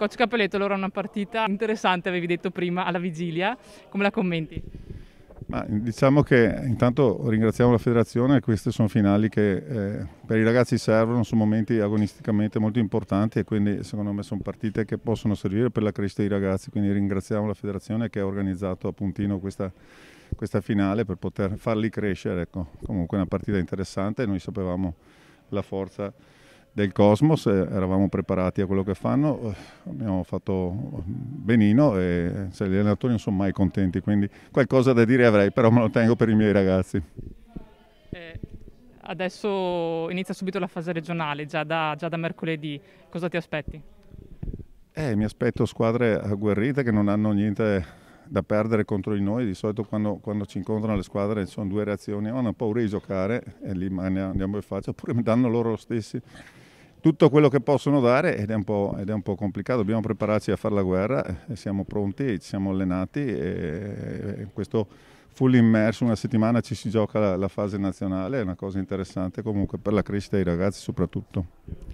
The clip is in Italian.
Coach Cappelletto, allora una partita interessante, avevi detto prima, alla vigilia, come la commenti? Ma diciamo che intanto ringraziamo la federazione, queste sono finali che eh, per i ragazzi servono, sono momenti agonisticamente molto importanti e quindi secondo me sono partite che possono servire per la crescita dei ragazzi, quindi ringraziamo la federazione che ha organizzato a puntino questa, questa finale per poter farli crescere, ecco, comunque una partita interessante, noi sapevamo la forza del Cosmos, eh, eravamo preparati a quello che fanno, eh, abbiamo fatto benino e se gli allenatori non sono mai contenti, quindi qualcosa da dire avrei, però me lo tengo per i miei ragazzi. Eh, adesso inizia subito la fase regionale, già da, già da mercoledì, cosa ti aspetti? Eh, mi aspetto squadre agguerrite che non hanno niente da perdere contro di noi, di solito quando, quando ci incontrano le squadre ci sono due reazioni, o ah, hanno paura di giocare e lì andiamo in faccia, oppure danno loro stessi tutto quello che possono dare ed è, ed è, un po', complicato, dobbiamo prepararci a fare la guerra, siamo pronti, ci siamo allenati e questo full immerso, una settimana ci si gioca la, la fase nazionale, è una cosa interessante comunque per la crescita dei ragazzi soprattutto.